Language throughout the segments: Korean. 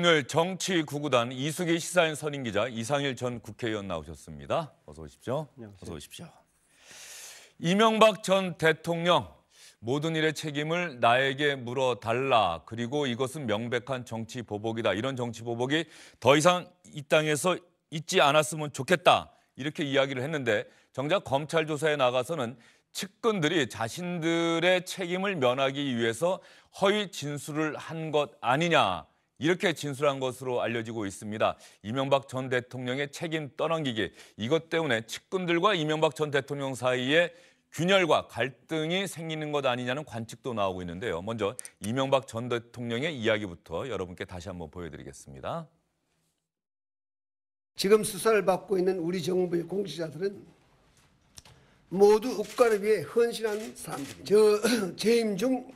금요일 정치 구구단 이수기 시사인 선임 기자 이상일 전 국회의원 나오셨습니다. 어서 오십시오. 안녕하세요. 어서 오십시오. 이명박 전 대통령 모든 일의 책임을 나에게 물어달라. 그리고 이것은 명백한 정치 보복이다. 이런 정치 보복이 더 이상 이 땅에서 있지 않았으면 좋겠다. 이렇게 이야기를 했는데 정작 검찰 조사에 나가서는 측근들이 자신들의 책임을 면하기 위해서 허위 진술을 한 것 아니냐 이렇게 진술한 것으로 알려지고 있습니다. 이명박 전 대통령의 책임 떠넘기기 이것 때문에 측근들과 이명박 전 대통령 사이에 균열과 갈등이 생기는 것 아니냐는 관측도 나오고 있는데요. 먼저 이명박 전 대통령의 이야기부터 여러분께 다시 한번 보여드리겠습니다. 지금 수사를 받고 있는 우리 정부의 공직자들은 모두 국가를 위해 헌신한 사람들입니다. 저 재임 중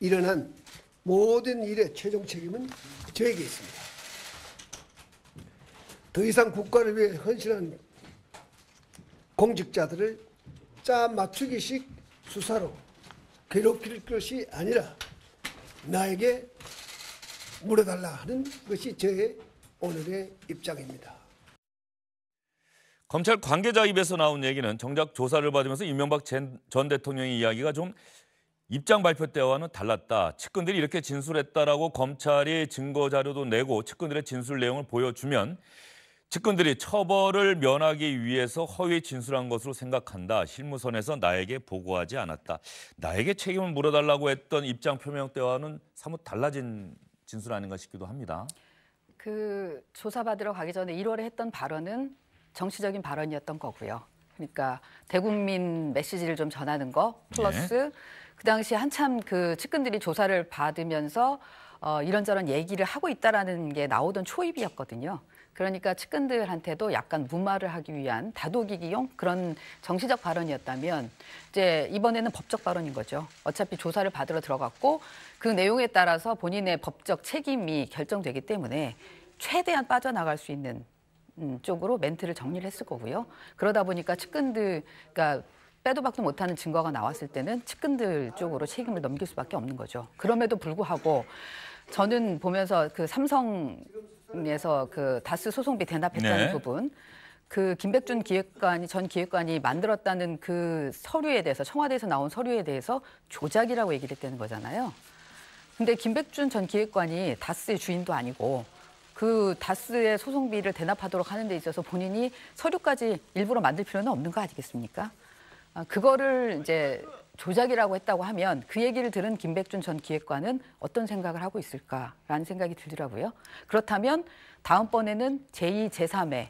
일어난 모든 일의 최종 책임은 저에게 있습니다. 더 이상 국가를 위해 헌신한 공직자들을 짜 맞추기식 수사로 괴롭힐 것이 아니라 나에게 물어달라 하는 것이 저의 오늘의 입장입니다. 검찰 관계자 입에서 나온 얘기는 정작 조사를 받으면서 이명박 전 대통령의 이야기가 좀 입장 발표 때와는 달랐다. 측근들이 이렇게 진술했다라고 검찰이 증거 자료도 내고 측근들의 진술 내용을 보여주면 측근들이 처벌을 면하기 위해서 허위 진술한 것으로 생각한다. 실무선에서 나에게 보고하지 않았다. 나에게 책임을 물어달라고 했던 입장 표명 때와는 사뭇 달라진 진술 아닌가 싶기도 합니다. 그 조사받으러 가기 전에 1월에 했던 발언은 정치적인 발언이었던 거고요. 그러니까 대국민 메시지를 좀 전하는 거 플러스 네. 그 당시 한참 그 측근들이 조사를 받으면서 어, 이런저런 얘기를 하고 있다라는 게 나오던 초입이었거든요. 그러니까 측근들한테도 약간 무마를 하기 위한 다독이기용 그런 정치적 발언이었다면 이제 이번에는 법적 발언인 거죠. 어차피 조사를 받으러 들어갔고 그 내용에 따라서 본인의 법적 책임이 결정되기 때문에 최대한 빠져나갈 수 있는 음, 쪽으로 멘트를 정리를 했을 거고요. 그러다 보니까 측근들, 그러니까 빼도 박도 못하는 증거가 나왔을 때는 측근들 쪽으로 책임을 넘길 수밖에 없는 거죠. 그럼에도 불구하고 저는 보면서 그 삼성에서 그 다스 소송비 대납했다는 네. 부분 그 김백준 기획관이 전 기획관이 만들었다는 그 서류에 대해서 청와대에서 나온 서류에 대해서 조작이라고 얘기를 했다는 거잖아요. 근데 김백준 전 기획관이 다스의 주인도 아니고 그 다스의 소송비를 대납하도록 하는 데 있어서 본인이 서류까지 일부러 만들 필요는 없는 거 아니겠습니까? 아, 그거를 이제 조작이라고 했다고 하면 그 얘기를 들은 김백준 전 기획관은 어떤 생각을 하고 있을까라는 생각이 들더라고요. 그렇다면 다음번에는 제2, 제3의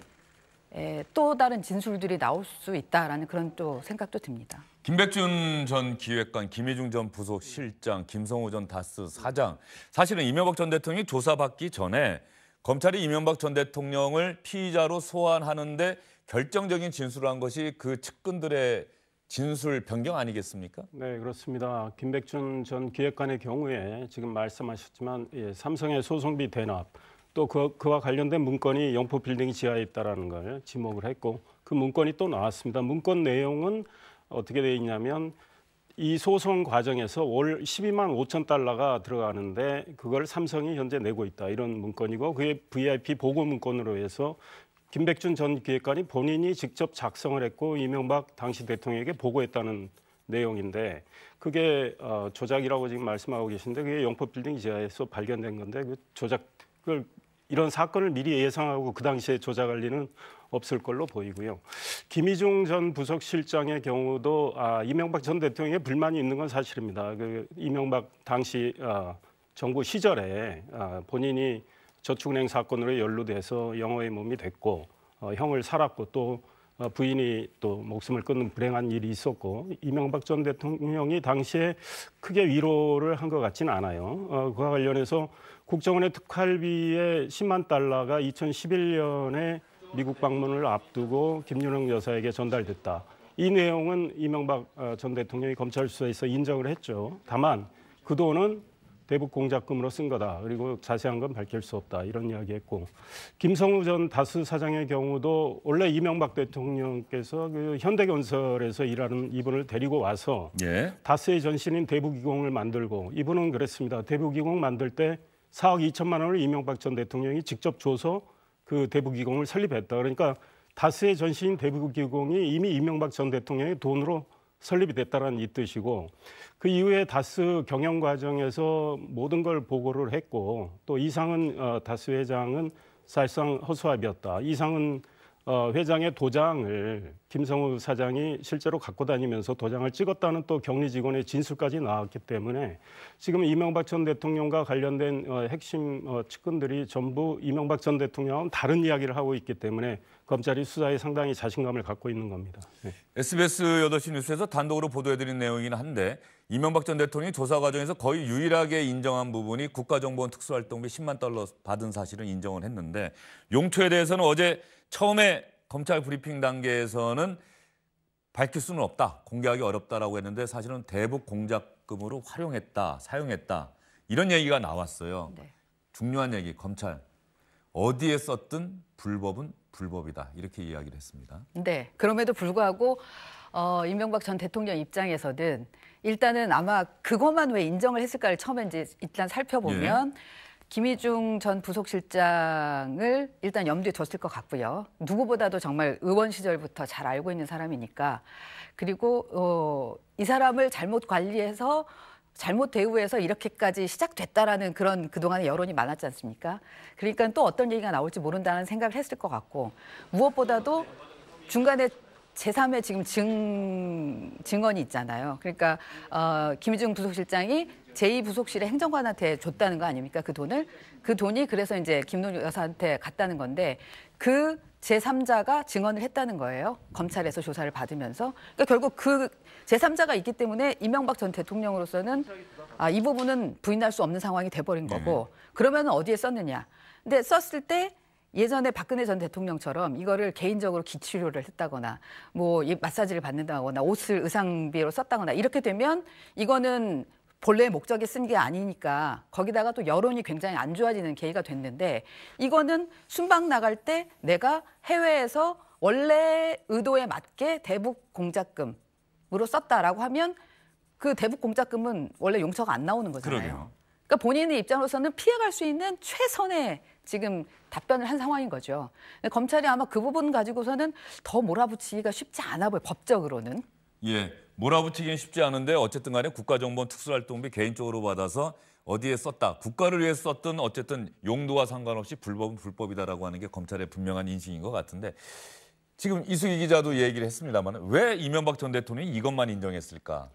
또 다른 진술들이 나올 수 있다라는 그런 또 생각도 듭니다. 김백준 전 기획관, 김혜중전 부속 실장, 김성호 전 다스 사장. 사실은 이명박 전 대통령이 조사받기 전에 검찰이 이명박 전 대통령을 피의자로 소환하는데 결정적인 진술을 한 것이 그 측근들의 진술 변경 아니겠습니까? 네, 그렇습니다. 김백준 전 기획관의 경우에 지금 말씀하셨지만 예, 삼성의 소송비 대납 또 그, 그와 관련된 문건이 영포 빌딩 지하에 있다라는 걸 지목을 했고 그 문건이 또 나왔습니다. 문건 내용은 어떻게 되어 있냐면 이 소송 과정에서 월 12만 5천 달러가 들어가는데 그걸 삼성이 현재 내고 있다 이런 문건이고 그게 VIP 보고 문건으로 해서 김백준 전 기획관이 본인이 직접 작성을 했고 이명박 당시 대통령에게 보고했다는 내용인데 그게 어, 조작이라고 지금 말씀하고 계신데 그게 영포빌딩 지하에서 발견된 건데 그 조작을 이런 사건을 미리 예상하고 그 당시에 조작할 리는 없을 걸로 보이고요. 김희중 전 부석실장의 경우도 아, 이명박 전 대통령에 불만이 있는 건 사실입니다. 그 이명박 당시 아, 정부 시절에 아, 본인이 저축은행 사건으로 연루돼서 영어의 몸이 됐고 어, 형을 살았고 또 어, 부인이 또 목숨을 끊는 불행한 일이 있었고 이명박 전 대통령이 당시에 크게 위로를 한 것 같지는 않아요. 어, 그와 관련해서 국정원의 특활비에 10만 달러가 2011년에 미국 방문을 앞두고 김윤영 여사에게 전달됐다. 이 내용은 이명박 어, 전 대통령이 검찰 수사에서 인정을 했죠. 다만 그 돈은 대북 공작금으로 쓴 거다. 그리고 자세한 건 밝힐 수 없다. 이런 이야기했고 김성우 전 다스 사장의 경우도 원래 이명박 대통령께서 그 현대건설에서 일하는 이분을 데리고 와서 예. 다스의 전신인 대북기공을 만들고 이분은 그랬습니다. 대북기공 만들 때 4억 2천만 원을 이명박 전 대통령이 직접 줘서 그대북기공을 설립했다. 그러니까 다스의 전신인 대북기공이 이미 이명박 전 대통령의 돈으로 설립이 됐다는 이 뜻이고 그 이후에 다스 경영 과정에서 모든 걸 보고를 했고 또 이상은 어, 다스 회장은 사실상 허수아비였다. 이상은 어, 회장의 도장을 김성우 사장이 실제로 갖고 다니면서 도장을 찍었다는 또 격리 직원의 진술까지 나왔기 때문에 지금 이명박 전 대통령과 관련된 어, 핵심 어, 측근들이 전부 이명박 전대통령하 다른 이야기를 하고 있기 때문에 검찰이 수사에 상당히 자신감을 갖고 있는 겁니다. 네. SBS 8시 뉴스에서 단독으로 보도해드린 내용이긴 한데 이명박 전 대통령이 조사 과정에서 거의 유일하게 인정한 부분이 국가정보원 특수활동비 10만 달러 받은 사실은 인정을 했는데 용토에 대해서는 어제 처음에 검찰 브리핑 단계에서는 밝힐 수는 없다, 공개하기 어렵다라고 했는데 사실은 대북 공작금으로 활용했다, 사용했다 이런 얘기가 나왔어요. 네. 중요한 얘기, 검찰 어디에 썼든 불법은 불법이다 이렇게 이야기를 했습니다. 네. 그럼에도 불구하고 어, 이명박 전 대통령 입장에서는 일단은 아마 그것만 왜 인정을 했을까를 처음에 이제 일단 살펴보면 예. 김희중 전 부속실장을 일단 염두에 뒀을 것 같고요. 누구보다도 정말 의원 시절부터 잘 알고 있는 사람이니까. 그리고 어, 이 사람을 잘못 관리해서 잘못 대우해서 이렇게까지 시작됐다라는 그런 그동안의 여론이 많았지 않습니까? 그러니까 또 어떤 얘기가 나올지 모른다는 생각을 했을 것 같고 무엇보다도 중간에 제삼의 지금 증, 증언이 있잖아요. 그러니까, 어, 김희중 부속실장이 제2부속실의 행정관한테 줬다는 거 아닙니까? 그 돈을. 그 돈이 그래서 이제 김노 여사한테 갔다는 건데 그 제3자가 증언을 했다는 거예요. 검찰에서 조사를 받으면서. 그러니까 결국 그 제3자가 있기 때문에 이명박 전 대통령으로서는 아, 이 부분은 부인할 수 없는 상황이 돼버린 네. 거고 네. 그러면 어디에 썼느냐. 근데 썼을 때 예전에 박근혜 전 대통령처럼 이거를 개인적으로 기치료를 했다거나 뭐 마사지를 받는다거나 옷을 의상비로 썼다거나 이렇게 되면 이거는 본래 의 목적이 쓴 게 아니니까 거기다가 또 여론이 굉장히 안 좋아지는 계기가 됐는데 이거는 순방 나갈 때 내가 해외에서 원래 의도에 맞게 대북 공작금으로 썼다라고 하면 그 대북 공작금은 원래 용서가 안 나오는 거잖아요. 그러게요. 그러니까 본인의 입장으로서는 피해갈 수 있는 최선의 지금 답변을 한 상황인 거죠. 검찰이 아마 그 부분 가지고서는 더 몰아붙이기가 쉽지 않아 보여 법적으로는. 예. 몰아붙이기는 쉽지 않은데 어쨌든 간에 국가정보원 특수활동비 개인적으로 받아서 어디에 썼다. 국가를 위해 썼든 어쨌든 용도와 상관없이 불법은 불법이다라고 하는 게 검찰의 분명한 인식인 것 같은데 지금 이수기 기자도 얘기를 했습니다만 왜 이명박 전 대통령이 이것만 인정했을까?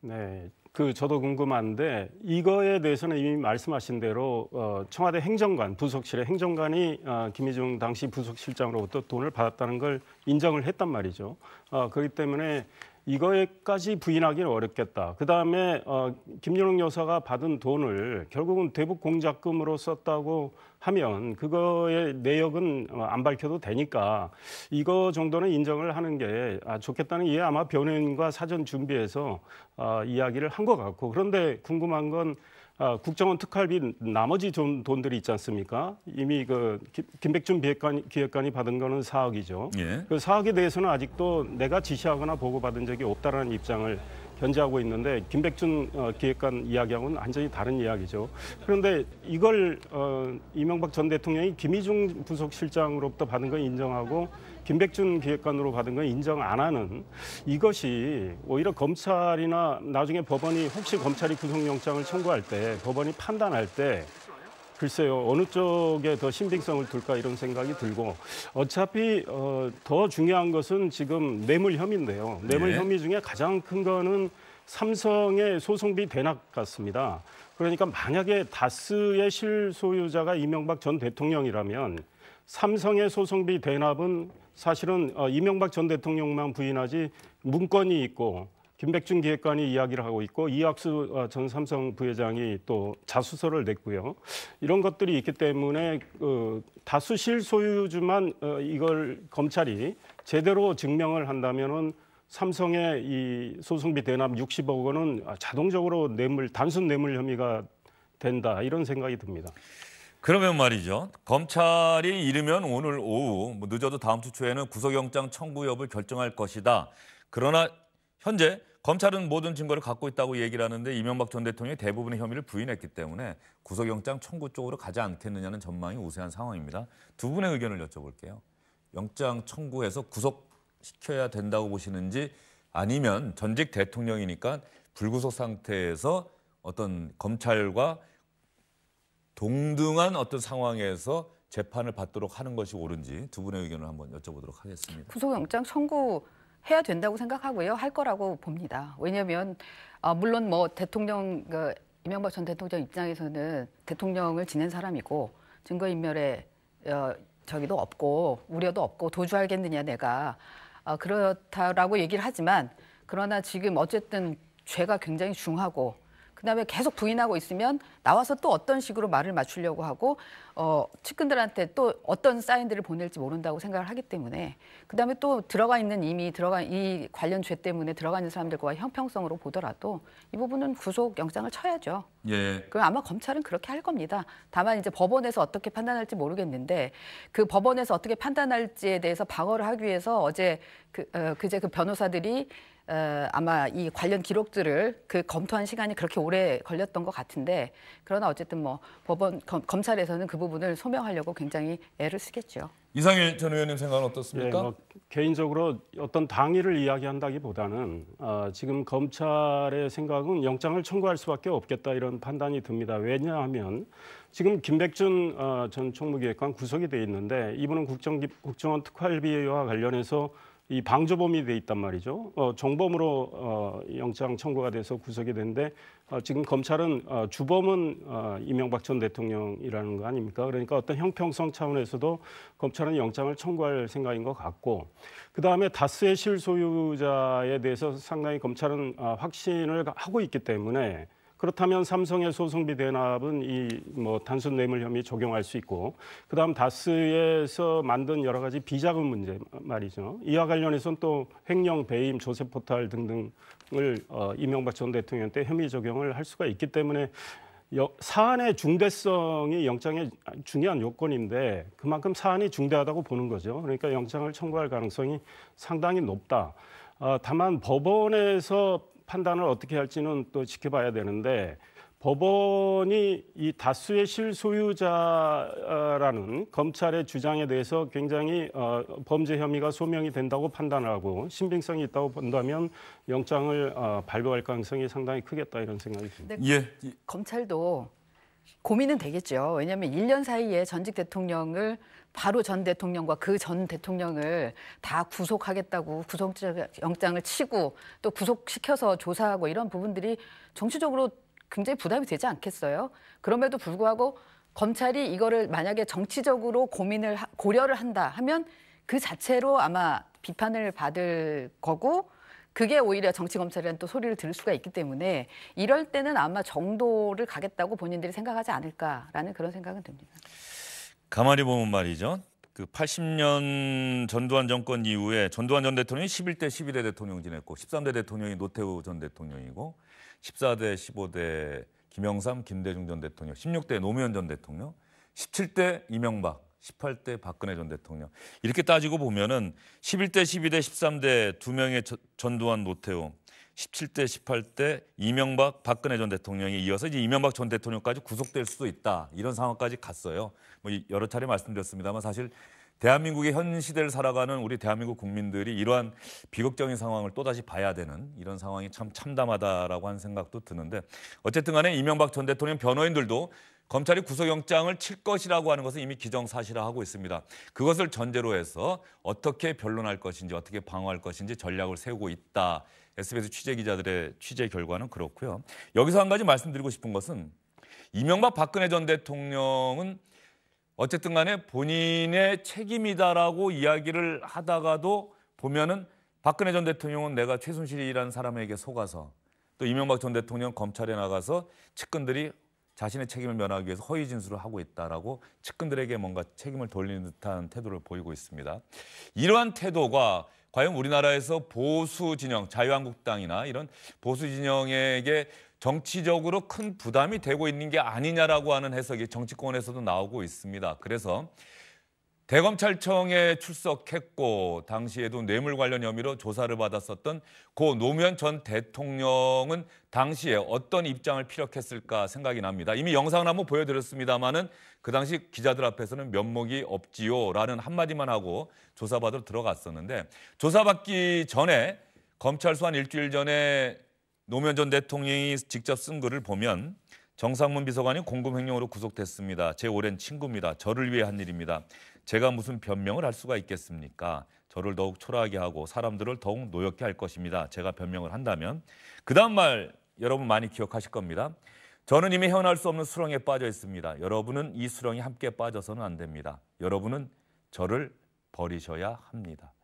네, 그 저도 궁금한데 이거에 대해서는 이미 말씀하신 대로 어, 청와대 행정관 부속실의 행정관이 어, 김희중 당시 부속실장으로부터 돈을 받았다는 걸 인정을 했단 말이죠. 어, 그렇기 때문에 이거에까지 부인하기는 어렵겠다. 그 다음에 어, 김윤롱 여사가 받은 돈을 결국은 대북 공작금으로 썼다고 하면 그거의 내역은 어, 안 밝혀도 되니까 이거 정도는 인정을 하는 게 아, 좋겠다는 이해 아마 변호인과 사전 준비해서 어, 이야기를 한 것 같고 그런데 궁금한 건 아, 국정원 특활비 나머지 돈, 돈들이 있지 않습니까? 이미 그 김백준 기획관, 기획관이 받은 거는 4억이죠. 예. 그 4억에 대해서는 아직도 내가 지시하거나 보고받은 적이 없다라는 입장을 견제하고 있는데 김백준 어, 기획관 이야기하고는 완전히 다른 이야기죠. 그런데 이걸 어, 이명박 전 대통령이 김희중 부속실장으로부터 받은 건 인정하고 김백준 기획관으로 받은 건 인정 안 하는 이것이 오히려 검찰이나 나중에 법원이 혹시 검찰이 구속영장을 청구할 때 법원이 판단할 때 글쎄요 어느 쪽에 더 신빙성을 둘까 이런 생각이 들고 어차피 어, 더 중요한 것은 지금 뇌물 혐의인데요 뇌물 네. 혐의 중에 가장 큰 거는 삼성의 소송비 대납 같습니다 그러니까 만약에 다스의 실소유자가 이명박 전 대통령이라면 삼성의 소송비 대납은 사실은 어, 이명박 전 대통령만 부인하지 문건이 있고 김백준 기획관이 이야기를 하고 있고 이학수 어, 전 삼성 부회장이 또 자수서를 냈고요. 이런 것들이 있기 때문에 그 다수 실소유주만 어, 이걸 검찰이 제대로 증명을 한다면은 삼성의 이 소송비 대납 60억 원은 자동적으로 뇌물 단순 뇌물 혐의가 된다 이런 생각이 듭니다. 그러면 말이죠. 검찰이 이르면 오늘 오후 뭐 늦어도 다음 주 초에는 구속영장 청구 여부를 결정할 것이다. 그러나 현재 검찰은 모든 증거를 갖고 있다고 얘기를 하는데 이명박 전 대통령이 대부분의 혐의를 부인했기 때문에 구속영장 청구 쪽으로 가지 않겠느냐는 전망이 우세한 상황입니다. 두 분의 의견을 여쭤볼게요. 영장 청구해서 구속시켜야 된다고 보시는지 아니면 전직 대통령이니까 불구속 상태에서 어떤 검찰과 동등한 어떤 상황에서 재판을 받도록 하는 것이 옳은지 두 분의 의견을 한번 여쭤보도록 하겠습니다. 구속영장 청구 해야 된다고 생각하고요. 할 거라고 봅니다. 왜냐하면 아, 물론 뭐 대통령 그 이명박 전 대통령 입장에서는 대통령을 지낸 사람이고 증거인멸에 어, 저기도 없고 우려도 없고 도주하겠느냐 내가 아, 그렇다라고 얘기를 하지만 그러나 지금 어쨌든 죄가 굉장히 중하고 그다음에 계속 부인하고 있으면 나와서 또 어떤 식으로 말을 맞추려고 하고 어, 측근들한테 또 어떤 사인들을 보낼지 모른다고 생각을 하기 때문에 그다음에 또 들어가 있는 이미 들어간이 관련 죄 때문에 들어가 있는 사람들과 형평성으로 보더라도 이 부분은 구속 영장을 쳐야죠. 예. 그럼 아마 검찰은 그렇게 할 겁니다. 다만 이제 법원에서 어떻게 판단할지 모르겠는데 그 법원에서 어떻게 판단할지에 대해서 방어를 하기 위해서 어제 그 어, 그제 그 변호사들이 어, 아마 이 관련 기록들을 그 검토한 시간이 그렇게 오래 걸렸던 것 같은데 그러나 어쨌든 뭐 법원 검, 검찰에서는 그 부분을 소명하려고 굉장히 애를 쓰겠죠. 이상일 전 의원님 생각은 어떻습니까? 예, 뭐 개인적으로 어떤 당위를 이야기한다기보다는 어, 지금 검찰의 생각은 영장을 청구할 수밖에 없겠다 이런 판단이 듭니다. 왜냐하면 지금 김백준 어, 전 총무기획관 구속이 돼 있는데 이분은 국정, 국정원 특활비와 관련해서 이 방조범이 돼 있단 말이죠. 어, 정범으로 어, 영장 청구가 돼서 구속이 됐는데 어, 지금 검찰은 어, 주범은 어, 이명박 전 대통령이라는 거 아닙니까? 그러니까 어떤 형평성 차원에서도 검찰은 영장을 청구할 생각인 것 같고 그 다음에 다스의 실소유자에 대해서 상당히 검찰은 어, 확신을 하고 있기 때문에 그렇다면 삼성의 소송비 대납은 이 뭐 단순 뇌물 혐의 적용할 수 있고 그다음 다스에서 만든 여러 가지 비자금 문제 말이죠. 이와 관련해서는 또 횡령, 배임, 조세 포탈 등등을 어, 이명박 전 대통령 때 혐의 적용을 할 수가 있기 때문에 여, 사안의 중대성이 영장의 중요한 요건인데 그만큼 사안이 중대하다고 보는 거죠. 그러니까 영장을 청구할 가능성이 상당히 높다. 어, 다만 법원에서 판단을 어떻게 할지는 또 지켜봐야 되는데 법원이 이 다수의 실소유자라는 검찰의 주장에 대해서 굉장히 어, 범죄 혐의가 소명이 된다고 판단하고 신빙성이 있다고 본다면 영장을 어, 발부할 가능성이 상당히 크겠다 이런 생각이 듭니다. 예. 검찰도 고민은 되겠죠. 왜냐하면 1년 사이에 전직 대통령을 바로 전 대통령과 그 전 대통령을 다 구속하겠다고 구속영장을 치고 또 구속시켜서 조사하고 이런 부분들이 정치적으로 굉장히 부담이 되지 않겠어요. 그럼에도 불구하고 검찰이 이거를 만약에 정치적으로 고민을 고려를 한다 하면 그 자체로 아마 비판을 받을 거고 그게 오히려 정치 검찰이라는 또 소리를 들을 수가 있기 때문에 이럴 때는 아마 정도를 가겠다고 본인들이 생각하지 않을까라는 그런 생각은 듭니다. 가만히 보면 말이죠. 그 80년 전두환 정권 이후에 전두환 전 대통령이 11대 11대 대통령 지냈고 13대 대통령이 노태우 전 대통령이고 14대 15대 김영삼 김대중 전 대통령 16대 노무현 전 대통령 17대 이명박 18대 박근혜 전 대통령. 이렇게 따지고 보면은 11대 12대 13대 두 명의 저, 전두환 노태우 17대 18대 이명박 박근혜 전대통령이 이어서 이제 이명박 전 대통령까지 구속될 수도 있다. 이런 상황까지 갔어요. 뭐 여러 차례 말씀드렸습니다만 사실 대한민국의 현 시대를 살아가는 우리 대한민국 국민들이 이러한 비극적인 상황을 또다시 봐야 되는 이런 상황이 참 참담하다라고 하는 생각도 드는데 어쨌든 간에 이명박 전 대통령 변호인들도 검찰이 구속영장을 칠 것이라고 하는 것은 이미 기정사실화하고 있습니다. 그것을 전제로 해서 어떻게 변론할 것인지 어떻게 방어할 것인지 전략을 세우고 있다. SBS 취재 기자들의 취재 결과는 그렇고요. 여기서 한 가지 말씀드리고 싶은 것은 이명박 박근혜 전 대통령은 어쨌든 간에 본인의 책임이다라고 이야기를 하다가도 보면은 박근혜 전 대통령은 내가 최순실이라는 사람에게 속아서 또 이명박 전 대통령 검찰에 나가서 측근들이 자신의 책임을 면하기 위해서 허위 진술을 하고 있다라고 측근들에게 뭔가 책임을 돌리는 듯한 태도를 보이고 있습니다. 이러한 태도가 과연 우리나라에서 보수 진영, 자유한국당이나 이런 보수 진영에게 정치적으로 큰 부담이 되고 있는 게 아니냐라고 하는 해석이 정치권에서도 나오고 있습니다. 그래서 대검찰청에 출석했고 당시에도 뇌물 관련 혐의로 조사를 받았었던 고 노무현 전 대통령은 당시에 어떤 입장을 피력했을까 생각이 납니다. 이미 영상을 한번 보여드렸습니다마는 그 당시 기자들 앞에서는 면목이 없지요라는 한마디만 하고 조사받으러 들어갔었는데 조사받기 전에 검찰 소환 일주일 전에 노무현 전 대통령이 직접 쓴 글을 보면 정상문 비서관이 공금 횡령으로 구속됐습니다. 제 오랜 친구입니다. 저를 위해 한 일입니다. 제가 무슨 변명을 할 수가 있겠습니까? 저를 더욱 초라하게 하고 사람들을 더욱 노엽게 할 것입니다. 제가 변명을 한다면 그 다음 말 여러분 많이 기억하실 겁니다. 저는 이미 헤어날 수 없는 수렁에 빠져 있습니다. 여러분은 이 수렁에 함께 빠져서는 안 됩니다. 여러분은 저를 버리셔야 합니다.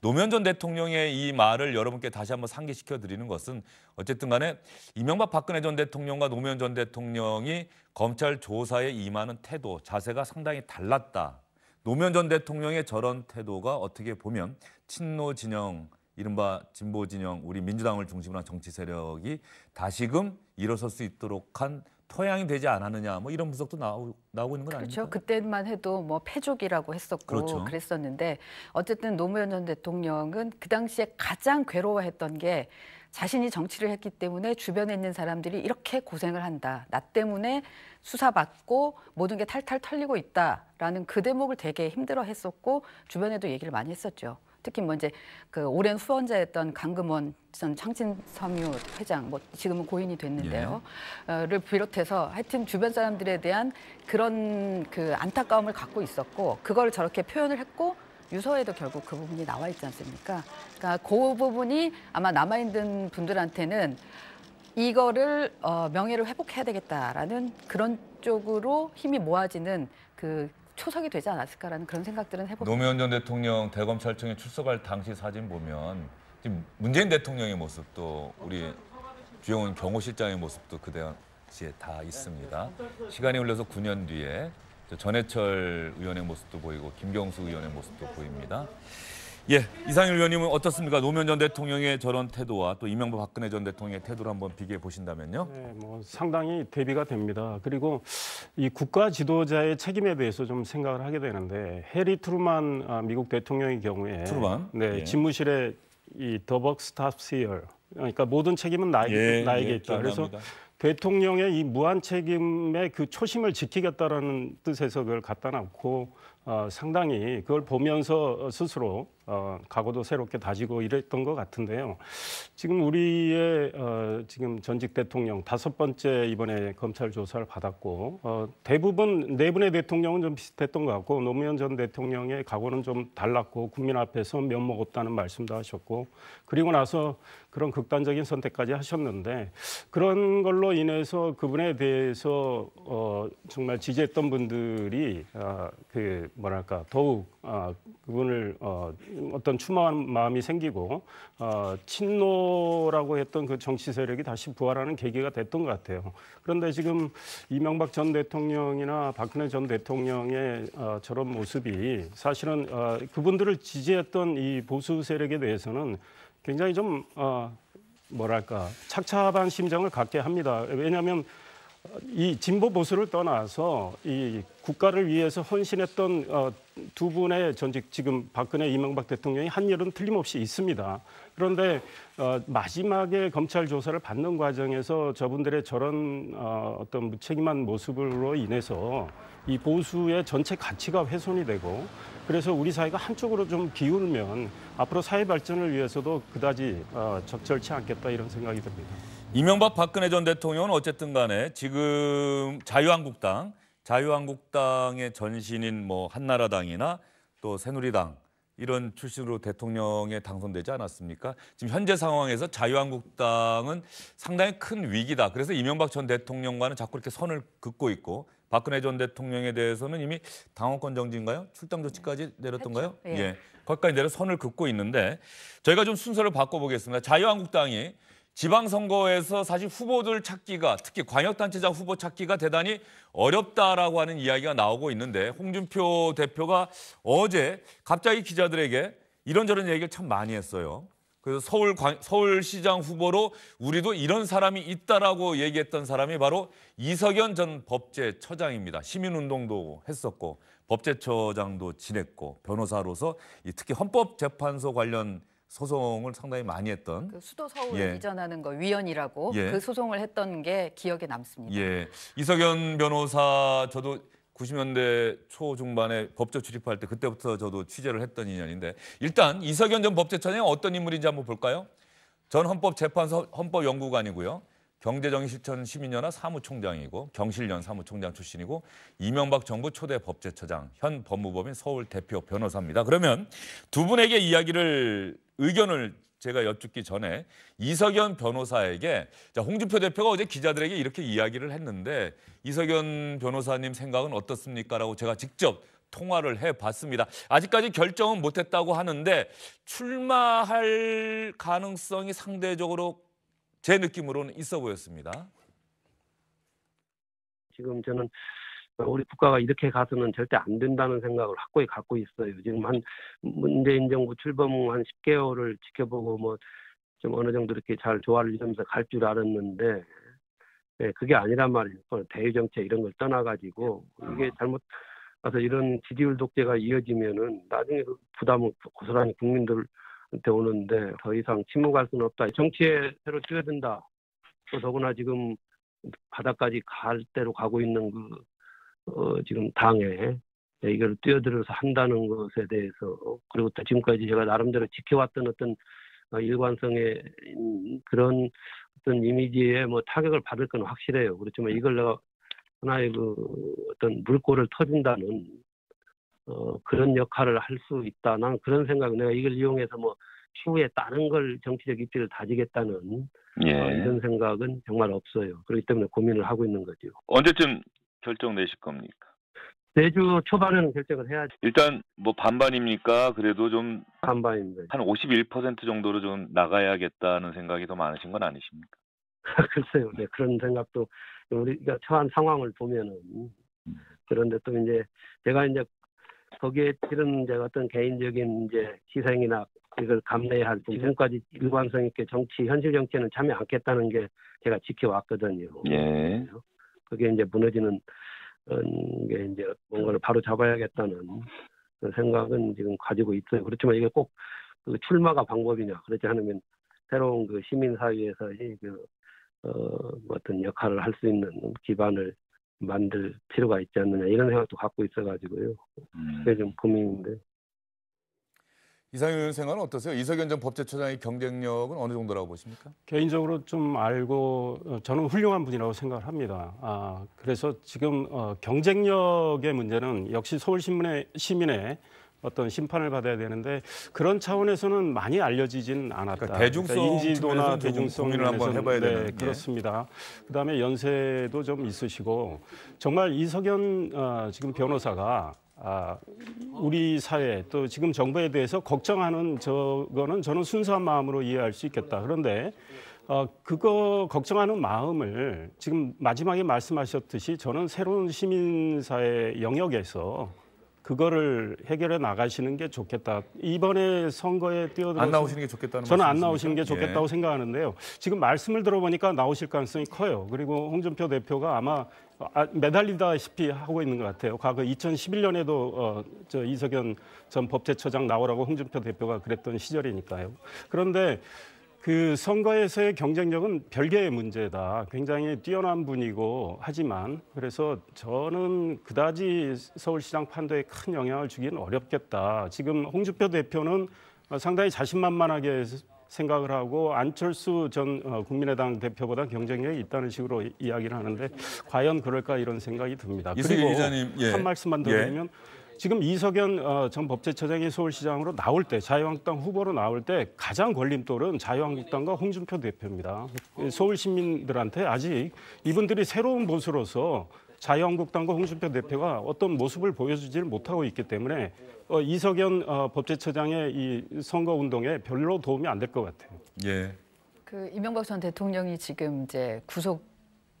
노무현 전 대통령의 이 말을 여러분께 다시 한번 상기시켜 드리는 것은 어쨌든 간에 이명박 박근혜 전 대통령과 노무현 전 대통령이 검찰 조사에 임하는 태도, 자세가 상당히 달랐다. 노무현 전 대통령의 저런 태도가 어떻게 보면 친노 진영, 이른바 진보 진영, 우리 민주당을 중심으로 한 정치 세력이 다시금 일어설 수 있도록 한 토양이 되지 않았느냐 뭐 이런 분석도 나오, 나오고 있는 건 그렇죠. 아닙니까? 그때만 해도 뭐 패족이라고 했었고 그렇죠. 그랬었는데 어쨌든 노무현 전 대통령은 그 당시에 가장 괴로워했던 게 자신이 정치를 했기 때문에 주변에 있는 사람들이 이렇게 고생을 한다. 나 때문에 수사받고 모든 게 탈탈 털리고 있다라는 그 대목을 되게 힘들어 했었고 주변에도 얘기를 많이 했었죠. 특히 뭐 이제 그 오랜 후원자였던 강금원 전 창진섬유 회장, 뭐 지금은 고인이 됐는데요, 예. 어, 를 비롯해서 하여튼 주변 사람들에 대한 그런 그 안타까움을 갖고 있었고 그걸 저렇게 표현을 했고 유서에도 결국 그 부분이 나와 있지 않습니까? 그러니까 그 부분이 아마 남아 있는 분들한테는 이거를 어, 명예를 회복해야 되겠다라는 그런 쪽으로 힘이 모아지는 그 초석이 되지 않았을까라는 그런 생각들은 해봅니다. 노무현 전 대통령 대검찰청에 출석할 당시 사진 보면 지금 문재인 대통령의 모습도 우리 주영훈 경호실장의 모습도 그당시다 있습니다. 시간이 흘려서 9년 뒤에 전해철 의원의 모습도 보이고 김경수 의원의 모습도 보입니다. 예, 이상일 의원님은 어떻습니까? 노무현 전 대통령의 저런 태도와 또 이명박 박근혜 전 대통령의 태도를 한번 비교해 보신다면요? 네, 뭐 상당히 대비가 됩니다. 그리고 이 국가 지도자의 책임에 대해서 좀 생각을 하게 되는데 해리 트루만 아, 미국 대통령의 경우에 트루만 네, 예. 집무실에 이 더벅 스탑시얼 그러니까 모든 책임은 나에게, 예, 예 나에게 예, 있다. 그래서 대통령의 이 무한 책임의 그 초심을 지키겠다라는 뜻에서 그걸 갖다 놓고 어, 상당히 그걸 보면서 스스로 어, 각오도 새롭게 다지고 이랬던 것 같은데요. 지금 우리의 어, 지금 전직 대통령 다섯 번째 이번에 검찰 조사를 받았고 어, 대부분 네 분의 대통령은 좀 비슷했던 것 같고 노무현 전 대통령의 각오는 좀 달랐고 국민 앞에서 면목 없다는 말씀도 하셨고 그리고 나서 그런 극단적인 선택까지 하셨는데 그런 걸로 인해서 그분에 대해서 어, 정말 지지했던 분들이 아, 그 뭐랄까 더욱 아, 그분을 어, 어떤 추마한 마음이 생기고 어, 친노라고 했던 그 정치 세력이 다시 부활하는 계기가 됐던 것 같아요. 그런데 지금 이명박 전 대통령이나 박근혜 전 대통령의 어, 저런 모습이 사실은 어, 그분들을 지지했던 이 보수 세력에 대해서는 굉장히 좀 어, 뭐랄까 착잡한 심정을 갖게 합니다. 왜냐하면 이 진보 보수를 떠나서 이 국가를 위해서 헌신했던 어, 두 분의 전직 지금 박근혜 이명박 대통령이 한 일은 틀림없이 있습니다. 그런데 어, 마지막에 검찰 조사를 받는 과정에서 저분들의 저런 어, 어떤 무책임한 모습으로 인해서 이 보수의 전체 가치가 훼손이 되고 그래서 우리 사회가 한쪽으로 좀 기울면 앞으로 사회 발전을 위해서도 그다지 어, 적절치 않겠다 이런 생각이 듭니다. 이명박 박근혜 전 대통령은 어쨌든 간에 지금 자유한국당, 자유한국당의 전신인 뭐 한나라당이나 또 새누리당 이런 출신으로 대통령에 당선되지 않았습니까? 지금 현재 상황에서 자유한국당은 상당히 큰 위기다. 그래서 이명박 전 대통령과는 자꾸 이렇게 선을 긋고 있고 박근혜 전 대통령에 대해서는 이미 당원권 정지인가요? 출당 조치까지 내렸던가요? 예. 예. 거기까지 내려 선을 긋고 있는데 저희가 좀 순서를 바꿔보겠습니다. 자유한국당이 지방선거에서 사실 후보들 찾기가 특히 광역단체장 후보 찾기가 대단히 어렵다라고 하는 이야기가 나오고 있는데 홍준표 대표가 어제 갑자기 기자들에게 이런저런 얘기를 참 많이 했어요. 그래서 서울 서울시장 후보로 우리도 이런 사람이 있다라고 얘기했던 사람이 바로 이석연 전 법제처장입니다. 시민운동도 했었고 법제처장도 지냈고 변호사로서 특히 헌법재판소 관련 소송을 상당히 많이 했던 그 수도 서울 예. 이전하는 거 위헌이라고 예. 그 소송을 했던 게 기억에 남습니다. 예. 이석연 변호사 저도 90년대 초 중반에 법조 출입할 때 그때부터 저도 취재를 했던 인연인데 일단 이석연 전 법제처장이 어떤 인물인지 한번 볼까요? 전 헌법재판소 헌법연구관이고요. 경제정의실천 시민연합 사무총장이고 경실련 사무총장 출신이고 이명박 정부 초대 법제처장 현 법무법인 서울 대표 변호사입니다. 그러면 두 분에게 이야기를 의견을 제가 여쭙기 전에 이석연 변호사에게 자, 홍준표 대표가 어제 기자들에게 이렇게 이야기를 했는데 이석연 변호사님 생각은 어떻습니까라고 제가 직접 통화를 해봤습니다. 아직까지 결정은 못했다고 하는데 출마할 가능성이 상대적으로 제 느낌으로는 있어 보였습니다. 지금 저는 우리 국가가 이렇게 가서는 절대 안 된다는 생각을 확고히 갖고 있어요. 지금 한 문재인 정부 출범 한 10개월을 지켜보고 뭐 좀 어느 정도 이렇게 잘 조화를 이루면서 갈 줄 알았는데 네, 그게 아니란 말이에요. 그 대외 정책 이런 걸 떠나가지고 이게 음. 잘못 가서 이런 지지율 독재가 이어지면은 나중에 그 부담은 고스란히 국민들 오는데 더 이상 침묵할 수는 없다. 정치에 새로 뛰어든다. 또 더구나 지금 바닥까지 갈 대로 가고 있는 그 어, 지금 당에 이걸 뛰어들어서 한다는 것에 대해서 그리고 또 지금까지 제가 나름대로 지켜왔던 어떤 어, 일관성의 그런 어떤 이미지에 뭐 타격을 받을 건 확실해요. 그렇지만 이걸 내가 하나의 그 어떤 물꼬를 터진다는 어, 그런 역할을 할 수 있다. 난 그런 생각, 내가 이걸 이용해서 뭐 추후에 다른 걸 정치적 입지를 다지겠다는 어, 예. 어, 이런 생각은 정말 없어요. 그렇기 때문에 고민을 하고 있는 거죠. 언제쯤 결정 내실 겁니까? 내주 초반에는 결정을 해야죠. 일단 뭐 반반입니까? 그래도 좀반반입니한51% 정도로 좀 나가야겠다는 생각이 더 많으신 건 아니십니까? 글쎄요, 네, 그런 생각도 우리가 처한 상황을 보면은 음. 그런데 또 이제 제가 이제 거기에 치른 이제 어떤 개인적인 이제 희생이나 이걸 감내할 뿐, 지금까지 일관성 있게 정치, 현실 정치에는 참여 않겠다는 게 제가 지켜왔거든요. 예. 그게 이제 무너지는 게 이제 뭔가를 바로 잡아야겠다는 생각은 지금 가지고 있어요. 그렇지만 이게 꼭 그 출마가 방법이냐, 그렇지 않으면 새로운 그 시민사회에서의 그, 어, 어떤 역할을 할 수 있는 기반을 만들 필요가 있지 않느냐 이런 생각도 갖고 있어가지고요. 음. 그게 좀 고민인데. 이상윤 생활은 어떠세요? 이석연 전 법제처장의 경쟁력은 어느 정도라고 보십니까? 개인적으로 좀 알고 어, 저는 훌륭한 분이라고 생각을 합니다. 아, 그래서 지금 어, 경쟁력의 문제는 역시 서울신문의 시민의 어떤 심판을 받아야 되는데 그런 차원에서는 많이 알려지진 않았다. 그러니까 대중성 그러니까 인지도나 대중성 을 한번 해봐야 네, 되는 네. 그렇습니다. 그다음에 연세도 좀 있으시고 정말 이석연 어, 지금 변호사가 아, 우리 사회 또 지금 정부에 대해서 걱정하는 저거는 저는 순수한 마음으로 이해할 수 있겠다. 그런데 어, 그거 걱정하는 마음을 지금 마지막에 말씀하셨듯이 저는 새로운 시민사회 영역에서 그거를 해결해 나가시는 게 좋겠다. 이번에 선거에 뛰어들어 안 나오시는 게 좋겠다는 저는 안 나오시는 게 예. 좋겠다고 예. 생각하는데요. 지금 말씀을 들어보니까 나오실 가능성이 커요. 그리고 홍준표 대표가 아마 아, 매달리다시피 하고 있는 것 같아요. 과거 2011년에도 어, 저 이석연 전 법제처장 나오라고 홍준표 대표가 그랬던 시절이니까요. 그런데 그 선거에서의 경쟁력은 별개의 문제다. 굉장히 뛰어난 분이고 하지만 그래서 저는 그다지 서울시장 판도에 큰 영향을 주기는 어렵겠다. 지금 홍준표 대표는 상당히 자신만만하게 생각을 하고 안철수 전 어, 국민의당 대표보다 경쟁력이 있다는 식으로 이야기를 하는데 과연 그럴까 이런 생각이 듭니다. 그리고 기자님, 예. 한 말씀만 더 예. 드리면 예. 지금 이석연 어, 전 법제처장이 서울시장으로 나올 때 자유한국당 후보로 나올 때 가장 걸림돌은 자유한국당과 홍준표 대표입니다. 서울 시민들한테 아직 이분들이 새로운 보수로서 자유한국당과 홍준표 대표가 어떤 모습을 보여주지를 못하고 있기 때문에 어, 이석연 어, 법제처장의 이 선거 운동에 별로 도움이 안 될 것 같아요. 예. 그 이명박 전 대통령이 지금 이제 구속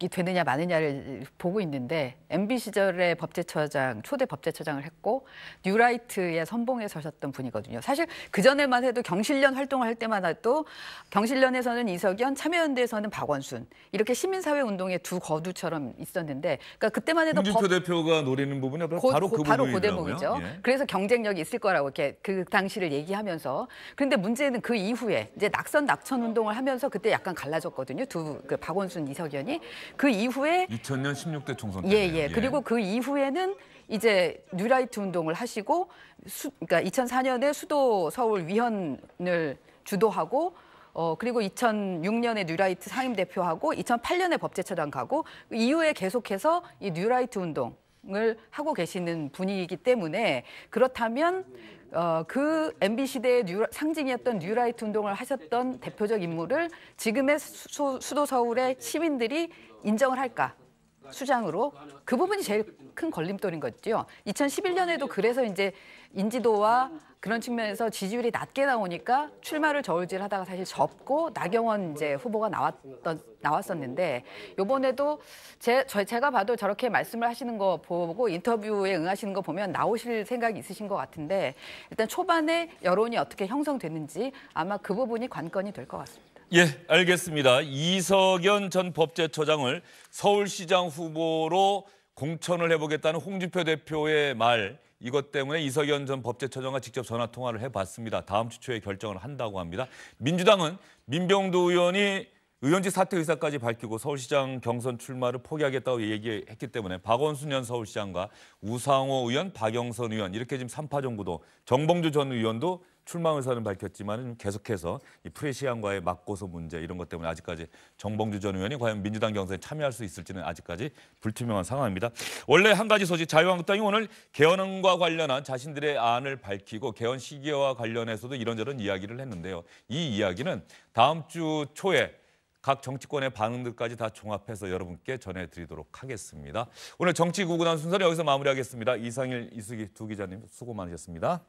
이 되느냐 마느냐를 보고 있는데 MB 시절에 법제처장 초대 법제처장을 했고 뉴라이트의 선봉에 서셨던 분이거든요. 사실 그 전에만 해도 경실련 활동을 할 때만 해도 경실련에서는 이석연, 참여연대에서는 박원순 이렇게 시민사회 운동의 두 거두처럼 있었는데, 그러니까 그때만 해도 홍준표 법... 대표가 노리는 부분이 바로 고, 그 바로 그 대목이죠. 예. 그래서 경쟁력이 있을 거라고 이렇게 그 당시를 얘기하면서 그런데 문제는 그 이후에 이제 낙선 낙천 운동을 하면서 그때 약간 갈라졌거든요. 두그 박원순 이석연이. 그 이후에 2000년 16대 총선 때 예, 예, 예. 그리고 그 이후에는 이제 뉴라이트 운동을 하시고 수, 그러니까 2004년에 수도 서울 위헌을 주도하고 어 그리고 2006년에 뉴라이트 상임 대표하고 2008년에 법제처장 가고 그 이후에 계속해서 이 뉴라이트 운동 활동을 하고 계시는 분이기 때문에 그렇다면 어, 그 MB 시대의 뉴, 상징이었던 뉴라이트 운동을 하셨던 대표적 인물을 지금의 수, 수, 도 서울의 시민들이 인정을 할까? 수장으로 그 부분이 제일 큰 걸림돌인 거죠. 2011년에도 그래서 이제 인지도와 그런 측면에서 지지율이 낮게 나오니까 출마를 저울질하다가 사실 접고 나경원 이제 후보가 나왔던 나왔었는데 요번에도 제 저, 제가 봐도 저렇게 말씀을 하시는 거 보고 인터뷰에 응하시는 거 보면 나오실 생각이 있으신 것 같은데 일단 초반에 여론이 어떻게 형성됐는지 아마 그 부분이 관건이 될 것 같습니다. 예, 알겠습니다. 이석연 전 법제처장을 서울시장 후보로 공천을 해보겠다는 홍준표 대표의 말 이것 때문에 이석연 전 법제처장과 직접 전화 통화를 해봤습니다. 다음 주 초에 결정을 한다고 합니다. 민주당은 민병도 의원이 의원직 사퇴 의사까지 밝히고 서울시장 경선 출마를 포기하겠다고 얘기했기 때문에 박원순 현 서울시장과 우상호 의원, 박영선 의원 이렇게 지금 삼파 정부도 정봉주 전 의원도 출마 의사는 밝혔지만 계속해서 이 프레시안과의 맞고서 문제 이런 것 때문에 아직까지 정봉주 전 의원이 과연 민주당 경선에 참여할 수 있을지는 아직까지 불투명한 상황입니다. 원래 한 가지 소식 자유한국당이 오늘 개헌과 관련한 자신들의 안을 밝히고 개헌 시기와 관련해서도 이런저런 이야기를 했는데요. 이 이야기는 다음 주 초에 각 정치권의 반응들까지 다 종합해서 여러분께 전해드리도록 하겠습니다. 오늘 정치 구구단 순서를 여기서 마무리하겠습니다. 이상일, 이수기 두 기자님 수고 많으셨습니다.